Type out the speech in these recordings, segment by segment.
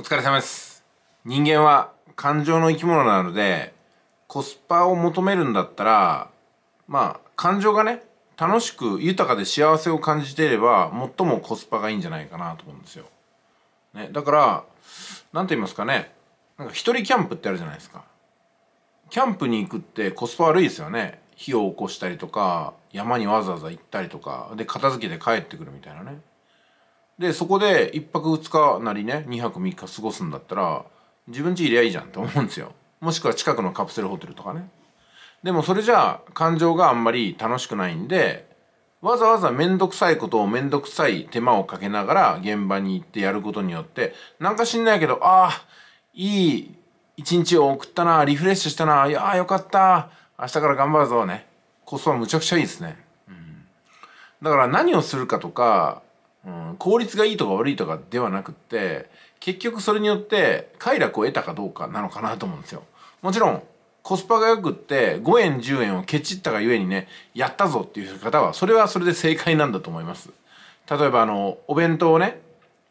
お疲れ様です。人間は感情の生き物なので、コスパを求めるんだったら、まあ、感情がね、楽しく豊かで幸せを感じていれば、最もコスパがいいんじゃないかなと思うんですよ。ね、だから、何と言いますかね、なんか一人キャンプってあるじゃないですか。キャンプに行くってコスパ悪いですよね。火を起こしたりとか、山にわざわざ行ったりとか、で、片付けて帰ってくるみたいなね。でそこで一泊二日なりね二泊三日過ごすんだったら自分ちいりゃいいじゃんって思うんですよもしくは近くのカプセルホテルとかねでもそれじゃあ感情があんまり楽しくないんでわざわざ面倒くさいことを面倒くさい手間をかけながら現場に行ってやることによってなんか知んないけどああいい一日を送ったなリフレッシュしたないやーよかった明日から頑張るぞねコスパむちゃくちゃいいですね、うん、だから何をするかとかうん、効率がいいとか悪いとかではなくって結局それによって快楽を得たかどうかなのかなと思うんですよ。もちろんコスパが良くって5円10円をケチったがゆえにねやったぞっていう方はそれはそれで正解なんだと思います。例えばあのお弁当をね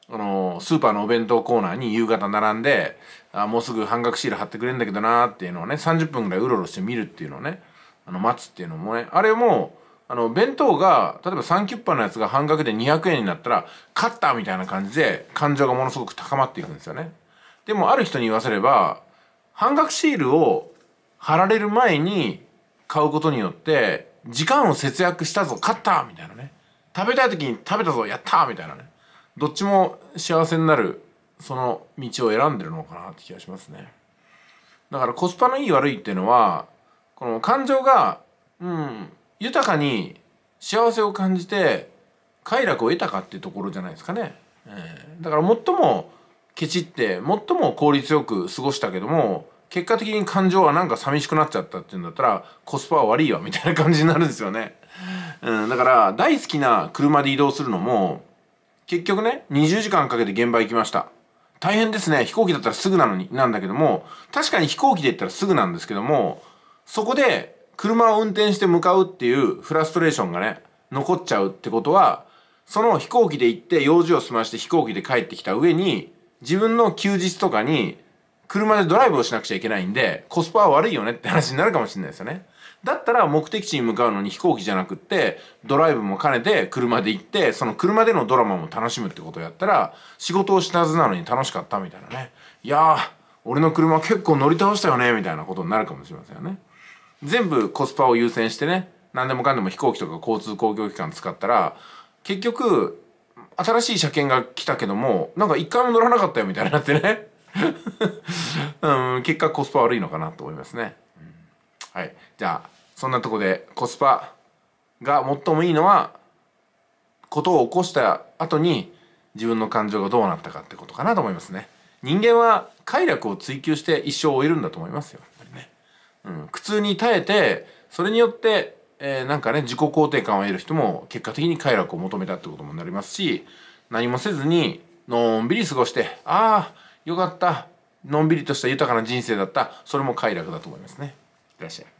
あのスーパーのお弁当コーナーに夕方並んであもうすぐ半額シール貼ってくれるんだけどなーっていうのをね30分ぐらいうろうろして見るっていうのをねあの待つっていうのもねあれもあの弁当が例えばンキュッパのやつが半額で200円になったら勝ったみたいな感じで感情がものすごく高まっていくんですよねでもある人に言わせれば半額シールを貼られる前に買うことによって時間を節約したぞ勝ったみたいなね食べたい時に食べたぞやったみたいなねどっちも幸せになるその道を選んでるのかなって気がしますねだからコスパのいい悪いっていうのはこの感情がうん豊かに幸せを感じて快楽を得たかっていうところじゃないですかね。えー、だから最もケチって最も効率よく過ごしたけども結果的に感情はなんか寂しくなっちゃったっていうんだったらコスパは悪いわみたいな感じになるんですよね。うん、だから大好きな車で移動するのも結局ね20時間かけて現場行きました。大変ですね飛行機だったらすぐなのになんだけども確かに飛行機で行ったらすぐなんですけどもそこで車を運転して向かうっていうフラストレーションがね残っちゃうってことはその飛行機で行って用事を済まして飛行機で帰ってきた上に自分の休日とかに車でドライブをしなくちゃいけないんでコスパは悪いよねって話になるかもしれないですよね。だったら目的地に向かうのに飛行機じゃなくってドライブも兼ねて車で行ってその車でのドラマも楽しむってことをやったら仕事をしたはずなのに楽しかったみたいなねいやー俺の車結構乗り倒したよねみたいなことになるかもしれませんよね。全部コスパを優先してね何でもかんでも飛行機とか交通公共機関使ったら結局新しい車検が来たけどもなんか一回も乗らなかったよみたいになってね うん結果コスパ悪いのかなと思いますね、うん、はいじゃあそんなとこでコスパが最もいいのはことを起こした後に自分の感情がどうなったかってことかなと思いますね人間は快楽を追求して一生を終えるんだと思いますようん、苦痛に耐えてそれによって、えー、なんかね自己肯定感を得る人も結果的に快楽を求めたってこともなりますし何もせずにのんびり過ごしてああよかったのんびりとした豊かな人生だったそれも快楽だと思いますね。いらっしゃい。